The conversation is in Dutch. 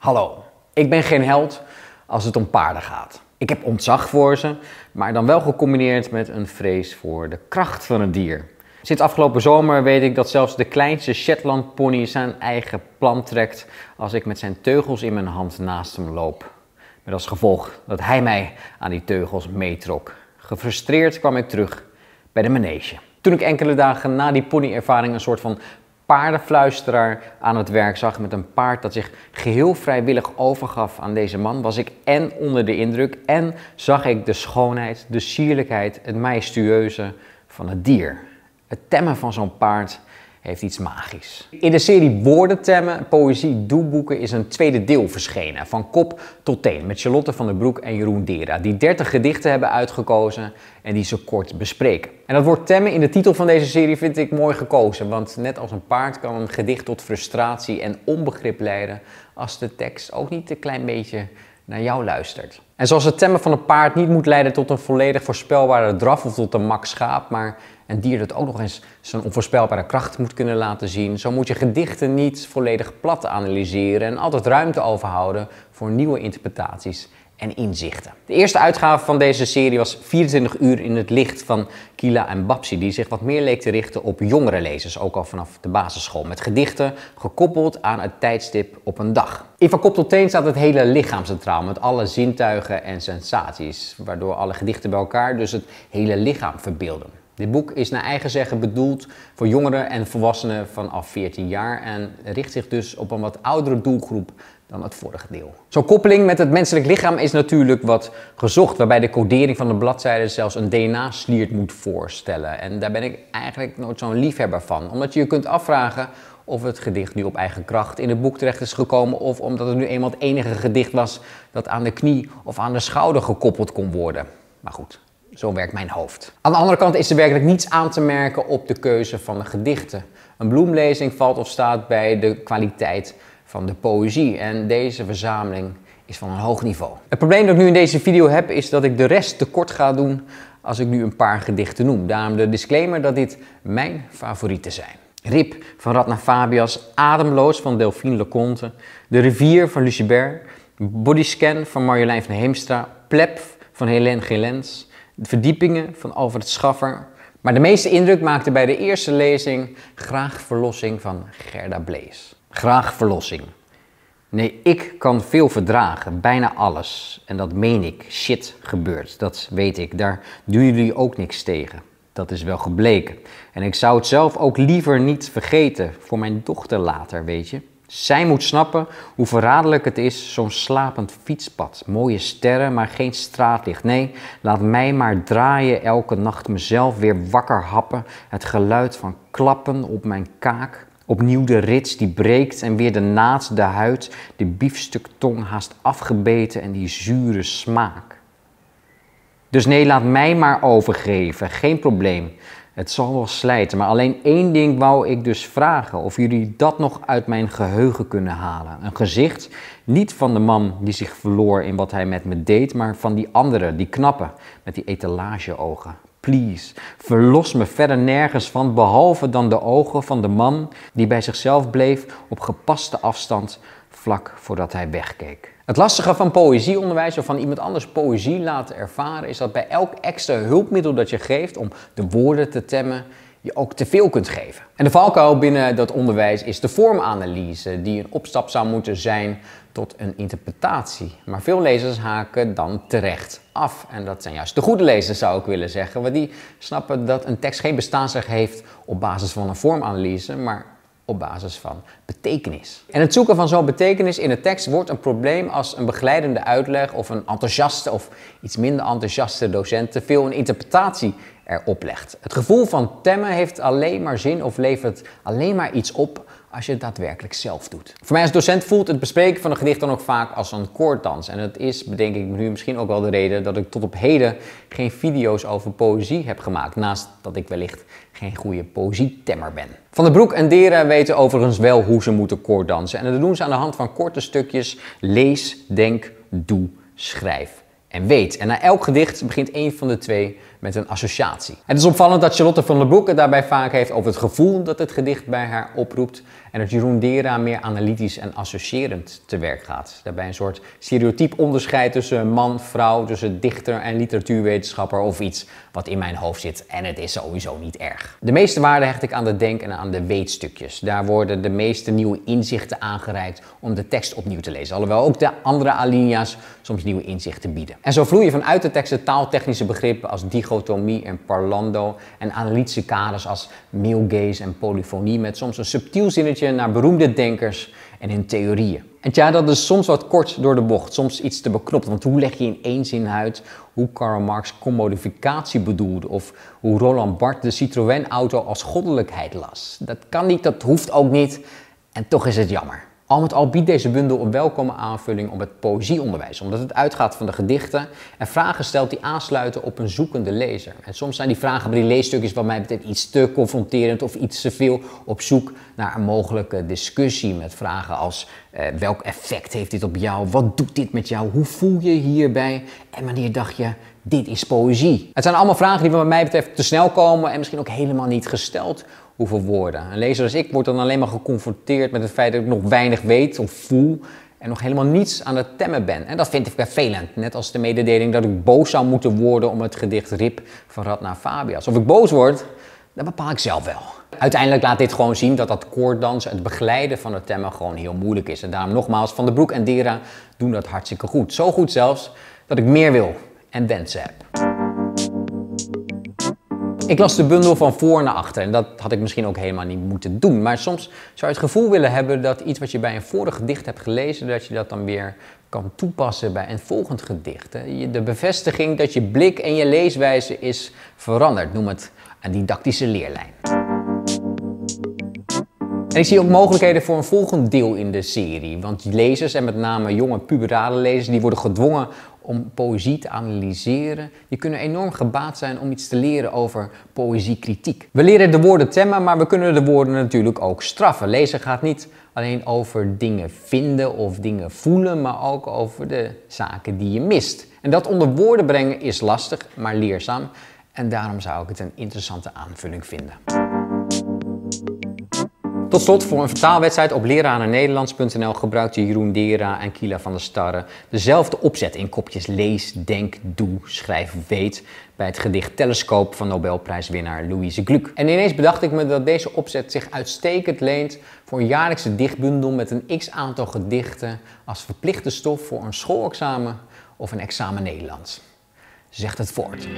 Hallo, ik ben geen held als het om paarden gaat. Ik heb ontzag voor ze, maar dan wel gecombineerd met een vrees voor de kracht van het dier. Sinds afgelopen zomer weet ik dat zelfs de kleinste Shetland pony zijn eigen plan trekt als ik met zijn teugels in mijn hand naast hem loop. Met als gevolg dat hij mij aan die teugels meetrok. Gefrustreerd kwam ik terug bij de manege. Toen ik enkele dagen na die ponyervaring een soort van paardenfluisteraar aan het werk zag met een paard dat zich geheel vrijwillig overgaf aan deze man, was ik en onder de indruk en zag ik de schoonheid, de sierlijkheid, het majestueuze van het dier. Het temmen van zo'n paard heeft iets magisch. In de serie Woordentemmen, Poëzie Doeboeken is een tweede deel verschenen, van kop tot teen, met Charlotte van der Broek en Jeroen Dera, die 30 gedichten hebben uitgekozen en die ze kort bespreken. En dat woord temmen in de titel van deze serie vind ik mooi gekozen, want net als een paard kan een gedicht tot frustratie en onbegrip leiden als de tekst ook niet een klein beetje naar jou luistert. En zoals het temmen van een paard niet moet leiden tot een volledig voorspelbare draf of tot een mak schaap, maar en dier dat ook nog eens zijn onvoorspelbare kracht moet kunnen laten zien. Zo moet je gedichten niet volledig plat analyseren en altijd ruimte overhouden voor nieuwe interpretaties en inzichten. De eerste uitgave van deze serie was 24 uur in het licht van Kila en Babsi, die zich wat meer leek te richten op jongere lezers, ook al vanaf de basisschool, met gedichten gekoppeld aan het tijdstip op een dag. In Van Kop tot Teen staat het hele lichaam centraal, met alle zintuigen en sensaties, waardoor alle gedichten bij elkaar dus het hele lichaam verbeelden. Dit boek is naar eigen zeggen bedoeld voor jongeren en volwassenen vanaf 14 jaar en richt zich dus op een wat oudere doelgroep dan het vorige deel. Zo'n koppeling met het menselijk lichaam is natuurlijk wat gezocht, waarbij de codering van de bladzijden zelfs een DNA-sliert moet voorstellen. En daar ben ik eigenlijk nooit zo'n liefhebber van, omdat je je kunt afvragen of het gedicht nu op eigen kracht in het boek terecht is gekomen of omdat het nu eenmaal het enige gedicht was dat aan de knie of aan de schouder gekoppeld kon worden. Maar goed, zo werkt mijn hoofd. Aan de andere kant is er werkelijk niets aan te merken op de keuze van de gedichten. Een bloemlezing valt of staat bij de kwaliteit van de poëzie en deze verzameling is van een hoog niveau. Het probleem dat ik nu in deze video heb is dat ik de rest tekort ga doen als ik nu een paar gedichten noem. Daarom de disclaimer dat dit mijn favorieten zijn. Rip van Radna Fabias, Ademloos van Delphine Leconte, De Rivier van Lucibert, Bodyscan van Marjolein van Heemstra, Plep van Helene Gelens, de verdiepingen van Alfred Schaffer. Maar de meeste indruk maakte bij de eerste lezing Graag Verlossing van Gerda Blees. Graag Verlossing. Nee, ik kan veel verdragen, bijna alles. En dat meen ik. Shit gebeurt, dat weet ik. Daar doen jullie ook niks tegen. Dat is wel gebleken. En ik zou het zelf ook liever niet vergeten, voor mijn dochter later, weet je. Zij moet snappen hoe verraderlijk het is, zo'n slapend fietspad. Mooie sterren, maar geen straatlicht. Nee, laat mij maar draaien elke nacht mezelf weer wakker happen. Het geluid van klappen op mijn kaak. Opnieuw de rits die breekt en weer de naad, de huid, de tong haast afgebeten en die zure smaak. Dus nee, laat mij maar overgeven, geen probleem. Het zal wel slijten, maar alleen één ding wou ik dus vragen: of jullie dat nog uit mijn geheugen kunnen halen. Een gezicht, niet van de man die zich verloor in wat hij met me deed, maar van die andere, die knappe, met die etalageogen. Please, verlos me verder nergens van, behalve dan de ogen van de man die bij zichzelf bleef op gepaste afstand vlak voordat hij wegkeek. Het lastige van poëzieonderwijs of van iemand anders poëzie laten ervaren is dat bij elk extra hulpmiddel dat je geeft om de woorden te temmen, je ook te veel kunt geven. En de valkuil binnen dat onderwijs is de vormanalyse, die een opstap zou moeten zijn tot een interpretatie. Maar veel lezers haken dan terecht af. En dat zijn juist de goede lezers, zou ik willen zeggen, want die snappen dat een tekst geen bestaansrecht heeft op basis van een vormanalyse, maar op basis van betekenis. En het zoeken van zo'n betekenis in de tekst wordt een probleem als een begeleidende uitleg of een enthousiaste of iets minder enthousiaste docent te veel een interpretatie erop Het gevoel van temmen heeft alleen maar zin of levert alleen maar iets op als je het daadwerkelijk zelf doet. Voor mij als docent voelt het bespreken van een gedicht dan ook vaak als een koorddans. En dat is, bedenk ik nu misschien ook wel de reden dat ik tot op heden geen video's over poëzie heb gemaakt. Naast dat ik wellicht geen goede poëzietemmer ben. Van de Broek en Deren weten overigens wel hoe ze moeten koorddansen. En dat doen ze aan de hand van korte stukjes lees, denk, doe, schrijf en weet. En na elk gedicht begint een van de twee met een associatie. Het is opvallend dat Charlotte van der daarbij vaak heeft over het gevoel dat het gedicht bij haar oproept en dat Jeroen Dera meer analytisch en associërend te werk gaat. Daarbij een soort stereotyp onderscheid tussen man, vrouw, tussen dichter en literatuurwetenschapper of iets wat in mijn hoofd zit en het is sowieso niet erg. De meeste waarde hecht ik aan de denken en aan de weetstukjes. Daar worden de meeste nieuwe inzichten aangereikt om de tekst opnieuw te lezen, alhoewel ook de andere alinea's soms nieuwe inzichten bieden. En zo vloeien vanuit de tekst taaltechnische begrippen als die en parlando en analytische kaders als male gaze en polyfonie met soms een subtiel zinnetje naar beroemde denkers en hun theorieën. En ja, dat is soms wat kort door de bocht, soms iets te beknopt, want hoe leg je in één zin uit hoe Karl Marx commodificatie bedoelde of hoe Roland Barthes de Citroën-auto als goddelijkheid las? Dat kan niet, dat hoeft ook niet en toch is het jammer. Al met al biedt deze bundel een welkome aanvulling op het poëzieonderwijs, omdat het uitgaat van de gedichten en vragen stelt die aansluiten op een zoekende lezer. En soms zijn die vragen bij die leesstukjes wat mij betreft iets te confronterend of iets te veel op zoek naar een mogelijke discussie met vragen als eh, welk effect heeft dit op jou, wat doet dit met jou, hoe voel je hierbij en wanneer dacht je dit is poëzie. Het zijn allemaal vragen die wat mij betreft te snel komen en misschien ook helemaal niet gesteld hoeveel woorden. Een lezer als ik wordt dan alleen maar geconfronteerd met het feit dat ik nog weinig weet of voel en nog helemaal niets aan het temmen ben. En dat vind ik vervelend. Net als de mededeling dat ik boos zou moeten worden om het gedicht Rip van Radna Fabias. Of ik boos word, dat bepaal ik zelf wel. Uiteindelijk laat dit gewoon zien dat dat koorddansen, het begeleiden van het temmen gewoon heel moeilijk is. En daarom nogmaals, Van der Broek en Dera doen dat hartstikke goed. Zo goed zelfs dat ik meer wil en wensen heb. Ik las de bundel van voor naar achter en dat had ik misschien ook helemaal niet moeten doen. Maar soms zou je het gevoel willen hebben dat iets wat je bij een vorig gedicht hebt gelezen, dat je dat dan weer kan toepassen bij een volgend gedicht. Eh, de bevestiging dat je blik en je leeswijze is veranderd. Noem het een didactische leerlijn. En ik zie ook mogelijkheden voor een volgend deel in de serie. Want lezers, en met name jonge puberale lezers, die worden gedwongen om poëzie te analyseren. je kunnen enorm gebaat zijn om iets te leren over poëziekritiek. We leren de woorden temmen, maar we kunnen de woorden natuurlijk ook straffen. Lezen gaat niet alleen over dingen vinden of dingen voelen, maar ook over de zaken die je mist. En dat onder woorden brengen is lastig, maar leerzaam. En daarom zou ik het een interessante aanvulling vinden. Tot slot, voor een vertaalwedstrijd op lerarenNederlands.nl gebruikt Jeroen Dera en Kila van der Starre dezelfde opzet in kopjes lees, denk, doe, schrijf, weet bij het gedicht Telescoop van Nobelprijswinnaar Louise Gluck. En ineens bedacht ik me dat deze opzet zich uitstekend leent voor een jaarlijkse dichtbundel met een x-aantal gedichten als verplichte stof voor een schoolexamen of een examen Nederlands. Zegt het voort.